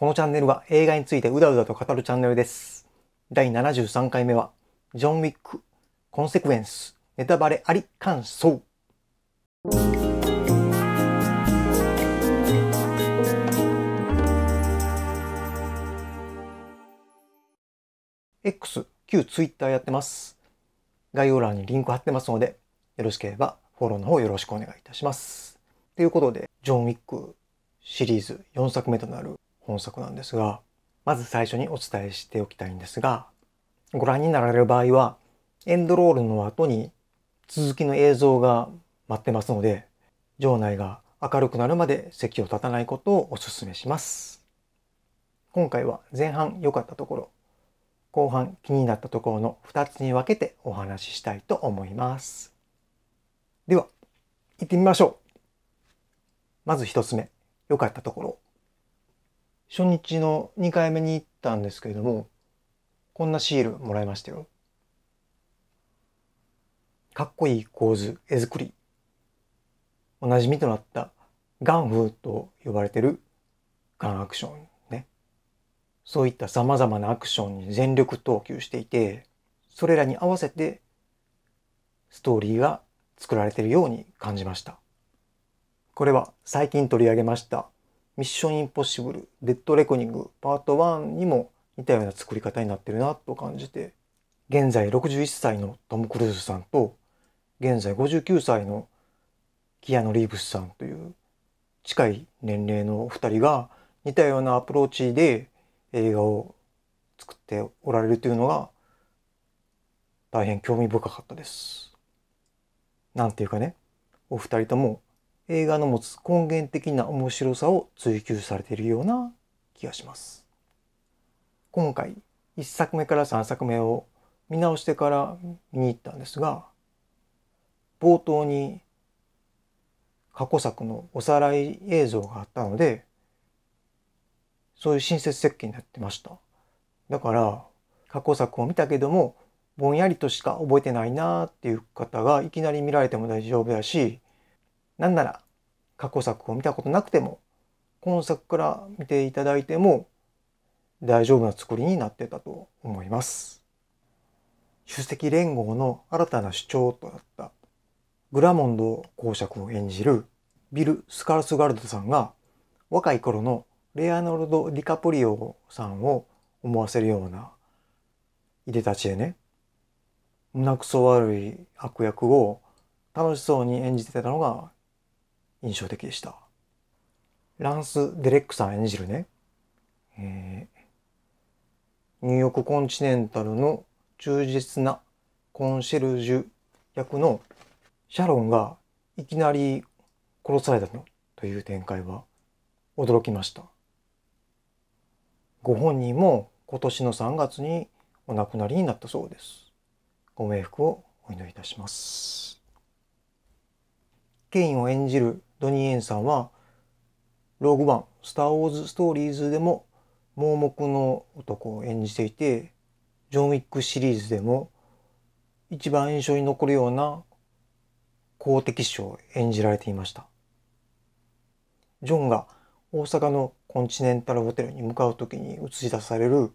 このチャンネルは映画についてうだうだと語るチャンネルです。第73回目は、ジョン・ウィック、コンセクエンス、ネタバレあり感想。X、旧 Twitter やってます。概要欄にリンク貼ってますので、よろしければフォローの方よろしくお願いいたします。ということで、ジョン・ウィックシリーズ4作目となる本作なんですが、まず最初にお伝えしておきたいんですが、ご覧になられる場合は、エンドロールの後に続きの映像が待ってますので、場内が明るくなるまで席を立たないことをお勧めします。今回は前半良かったところ、後半気になったところの2つに分けてお話ししたいと思います。では、行ってみましょう。まず1つ目、良かったところ。初日の2回目に行ったんですけれども、こんなシールもらいましたよ。かっこいい構図、絵作り。おなじみとなったガンフーと呼ばれてるガンアクションね。そういった様々なアクションに全力投球していて、それらに合わせてストーリーが作られているように感じました。これは最近取り上げましたミッションインポッシブル、デッドレコニング、パート1にも似たような作り方になってるなと感じて、現在61歳のトム・クルーズさんと、現在59歳のキアノ・リーブスさんという近い年齢のお二人が似たようなアプローチで映画を作っておられるというのが大変興味深かったです。なんていうかね、お二人とも映画の持つ根源的な面白さを追求されているような気がします。今回1作目から3作目を見直してから見に行ったんですが冒頭に過去作のおさらい映像があったのでそういう親切設計になってましただから過去作を見たけどもぼんやりとしか覚えてないなーっていう方がいきなり見られても大丈夫だしなんなら過去作を見たことなくても今作から見ていただいても大丈夫な作りになってたと思います。主席連合の新たな主張となったグラモンド公爵を演じるビル・スカルスガルドさんが若い頃のレアノルド・ディカプリオさんを思わせるようないでたちでね胸くそ悪い悪役を楽しそうに演じてたのが印象的でした。ランス・デレックさん演じるね、えー、ニューヨークコンチネンタルの忠実なコンシェルジュ役のシャロンがいきなり殺されたのという展開は驚きました。ご本人も今年の3月にお亡くなりになったそうです。ご冥福をお祈りいたします。ケインを演じるドニー・エンさんは、ローグワン、スター・ウォーズ・ストーリーズでも盲目の男を演じていて、ジョン・ウィックシリーズでも一番印象に残るような公的師を演じられていました。ジョンが大阪のコンチネンタルホテルに向かう時に映し出される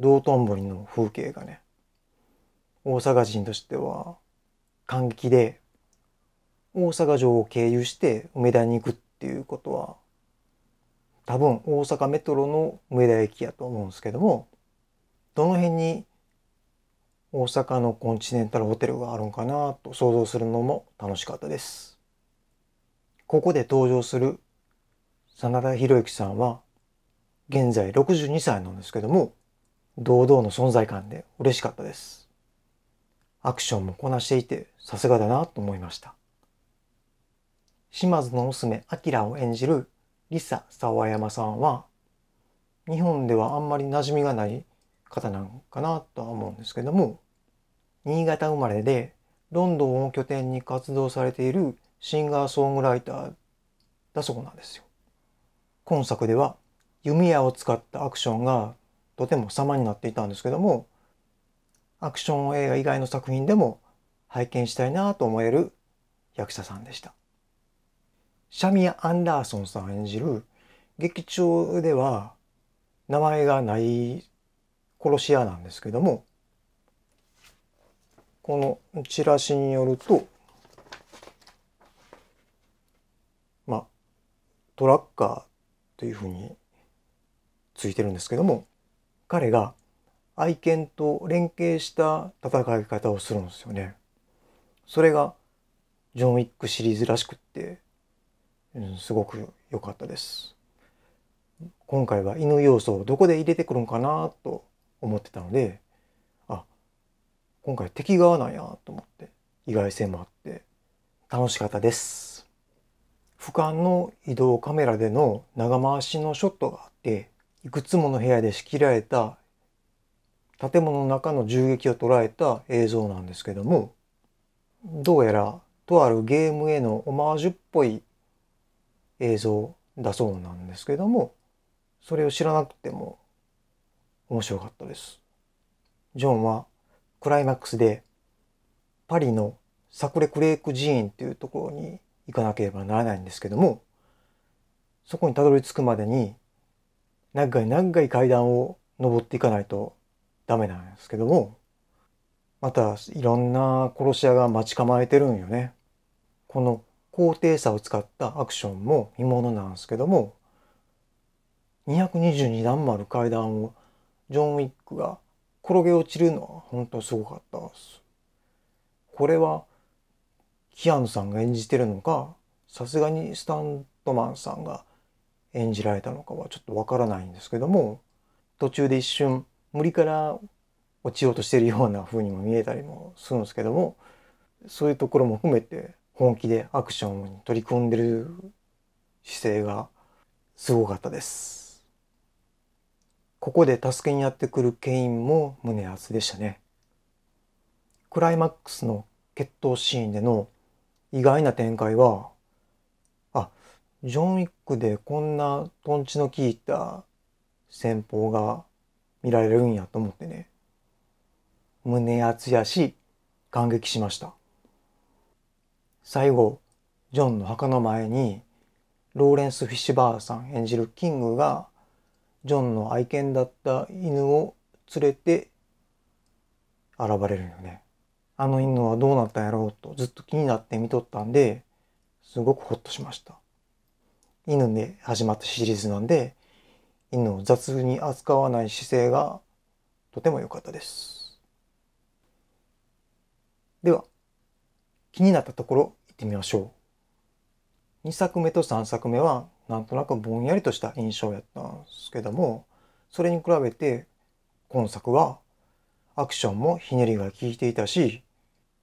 道頓堀の風景がね、大阪人としては感激で大阪城を経由して梅田に行くっていうことは多分大阪メトロの梅田駅やと思うんですけどもどの辺に大阪のコンチネンタルホテルがあるんかなと想像するのも楽しかったですここで登場する真田広之さんは現在62歳なんですけども堂々の存在感で嬉しかったですアクションもこなしていてさすがだなと思いました島津の娘、アキラを演じるリサ・サワヤマさんは、日本ではあんまり馴染みがない方なんかなとは思うんですけども、新潟生まれで、ロンドンを拠点に活動されているシンガーソングライターだそうなんですよ。今作では弓矢を使ったアクションがとても様になっていたんですけども、アクション映画以外の作品でも拝見したいなと思える役者さんでした。シャミア・アンダーソンさん演じる劇中では名前がない殺し屋なんですけどもこのチラシによるとまあトラッカーというふうについてるんですけども彼が愛犬と連携した戦い方をするんですよね。それがジョン・ウィックシリーズらしくってすごく良かったです。今回は犬要素をどこで入れてくるんかなと思ってたので、あ、今回敵側なんやと思って、意外性もあって楽しかったです。俯瞰の移動カメラでの長回しのショットがあって、いくつもの部屋で仕切られた建物の中の銃撃を捉えた映像なんですけども、どうやらとあるゲームへのオマージュっぽい映像だそうなんですけどもそれを知らなくても面白かったです。ジョンはクライマックスでパリのサクレクレーク寺院というところに行かなければならないんですけどもそこにたどり着くまでに長い長い階段を登っていかないとダメなんですけどもまたいろんな殺し屋が待ち構えてるんよね。この高低差を使ったアクションも見ものなんですけども222段もある階段をジョン・ウィックが転げ落ちるのは本当すごかったです。これはキアヌさんが演じてるのかさすがにスタントマンさんが演じられたのかはちょっとわからないんですけども途中で一瞬無理から落ちようとしてるような風にも見えたりもするんですけどもそういうところも含めて本気でアクションに取り組んでる姿勢がすごかったです。ここで助けにやってくるケインも胸熱でしたね。クライマックスの決闘シーンでの意外な展開は、あ、ジョン・ウィックでこんなトンチの効いた戦法が見られるんやと思ってね、胸熱やし、感激しました。最後ジョンの墓の前にローレンス・フィッシュバーさん演じるキングがジョンの愛犬だった犬を連れて現れるよね。あの犬はどうなったんやろうとずっと気になって見とったんですごくほっとしました。犬で始まったシリーズなんで犬を雑に扱わない姿勢がとても良かったです。では。気になったところ行ってみましょう。2作目と3作目はなんとなくぼんやりとした印象やったんですけどもそれに比べて今作はアクションもひねりが効いていたし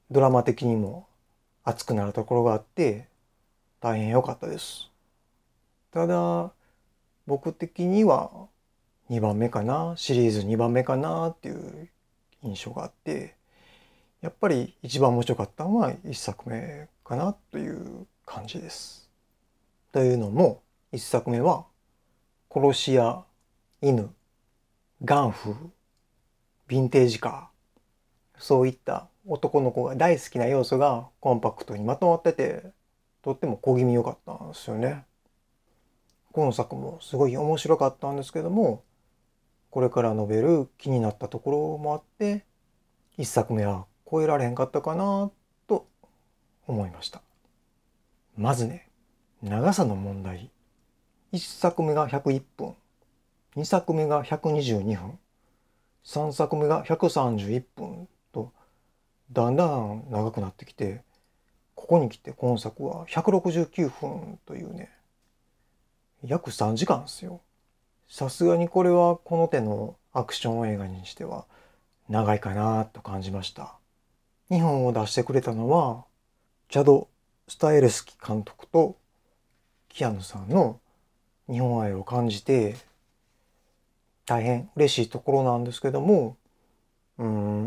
ドラマ的にも熱くなるところがあって大変良かったです。ただ僕的には2番目かなシリーズ2番目かなっていう印象があってやっぱり一番面白かったのは1作目かなという感じです。というのも1作目は殺し屋、犬、ガンフ、ヴィンテージカー、そういった男の子が大好きな要素がコンパクトにまとまってて、とっても小気味良かったんですよね。今作もすごい面白かったんですけども、これから述べる気になったところもあって、一作目は超えられへんかったかなと思いました。まずね、長さの問題。1作目が101分、2作目が122分、3作目が131分と、だんだん長くなってきて、ここに来て今作は169分というね、約3時間ですよ。さすがにこれはこの手のアクション映画にしては長いかなと感じました。日本を出してくれたのは、チャド・スタエルスキ監督とキアヌさんの日本愛を感じて、大変嬉しいところなんですけども、うん、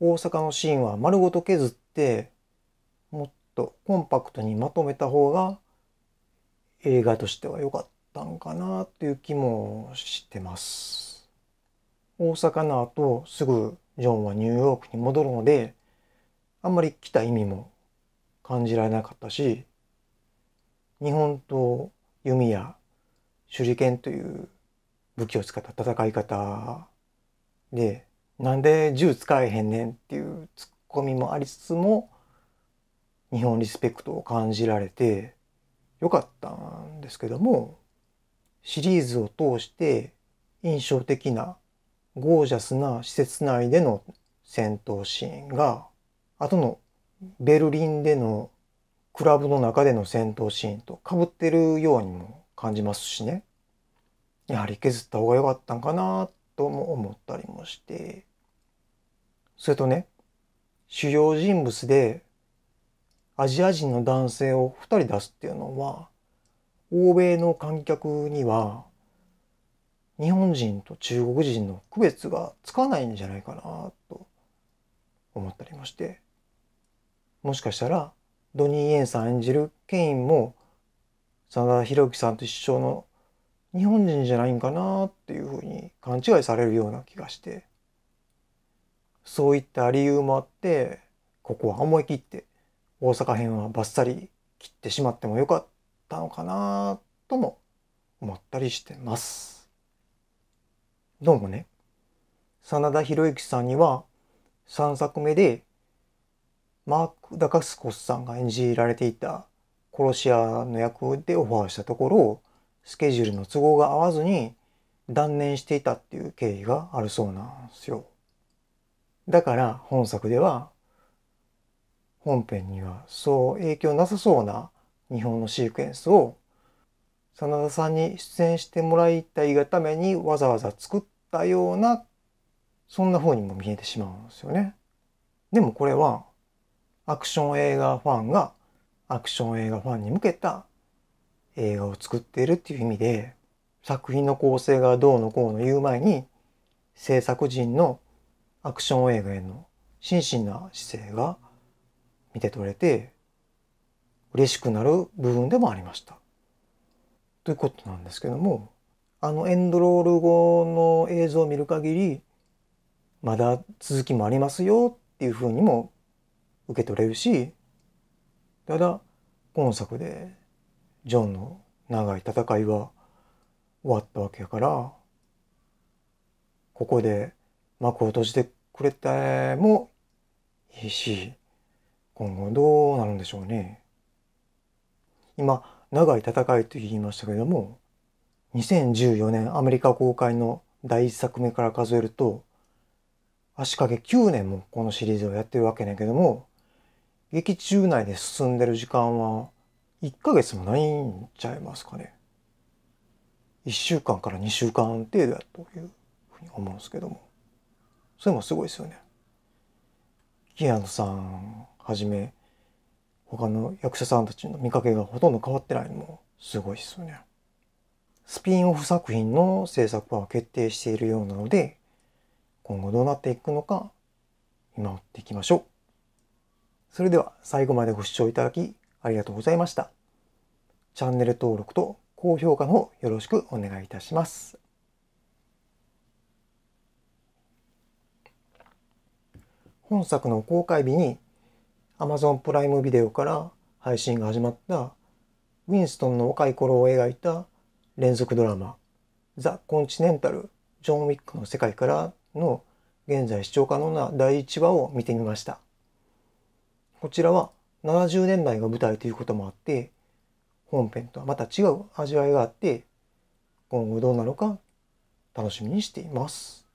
大阪のシーンは丸ごと削って、もっとコンパクトにまとめた方が映画としては良かったんかなっていう気もしてます。大阪の後すぐジョンはニューヨークに戻るのであんまり来た意味も感じられなかったし日本と弓や手裏剣という武器を使った戦い方でなんで銃使えへんねんっていうツッコミもありつつも日本リスペクトを感じられてよかったんですけどもシリーズを通して印象的なゴージャスな施設内での戦闘シーンがあとのベルリンでのクラブの中での戦闘シーンと被ってるようにも感じますしね。やはり削った方が良かったんかなとも思ったりもして。それとね、主要人物でアジア人の男性を2人出すっていうのは、欧米の観客には日本人と中国人の区別がつかないんじゃないかなと思ったりまして。もしかしたらドニー・イエンさん演じるケインも真田広之さんと一緒の日本人じゃないんかなっていうふうに勘違いされるような気がしてそういった理由もあってここは思い切って大阪編はバッサリ切ってしまってもよかったのかなとも思ったりしてます。どうもね真田広之さんには3作目でマーク・ダカスコスさんが演じられていた殺し屋の役でオファーしたところスケジュールの都合が合わずに断念していたっていう経緯があるそうなんですよ。だから本作では本編にはそう影響なさそうな日本のシークエンスを真田さんに出演してもらいたいがためにわざわざ作ったようなそんな風にも見えてしまうんですよね。でもこれはアクション映画ファンがアクション映画ファンに向けた映画を作っているっていう意味で作品の構成がどうのこうの言う前に制作人のアクション映画への真摯な姿勢が見て取れて嬉しくなる部分でもありました。ということなんですけどもあのエンドロール後の映像を見る限りまだ続きもありますよっていうふうにも受け取れるしただ今作でジョンの長い戦いは終わったわけやからここで幕を閉じてくれてもいいし今後どうなるんでしょうね。今長い戦いと言いましたけれども2014年アメリカ公開の第1作目から数えると足掛け9年もこのシリーズをやってるわけねんけども劇中内で進んでる時間は1ヶ月もないんちゃいますかね。1週間から2週間程度やというふうに思うんですけども。それもすごいですよね。キアヌさんはじめ他の役者さんたちの見かけがほとんど変わってないのもすごいですよね。スピンオフ作品の制作は決定しているようなので今後どうなっていくのか見守っていきましょう。それでは最後までご視聴いただきありがとうございました。チャンネル登録と高評価の方よろしくお願いいたします。本作の公開日に Amazon プライムビデオから配信が始まったウィンストンの若い頃を描いた連続ドラマザ・コンチネンタル・ジョン・ウィックの世界からの現在視聴可能な第1話を見てみました。こちらは70年代が舞台ということもあって本編とはまた違う味わいがあって今後どうなのか楽しみにしています。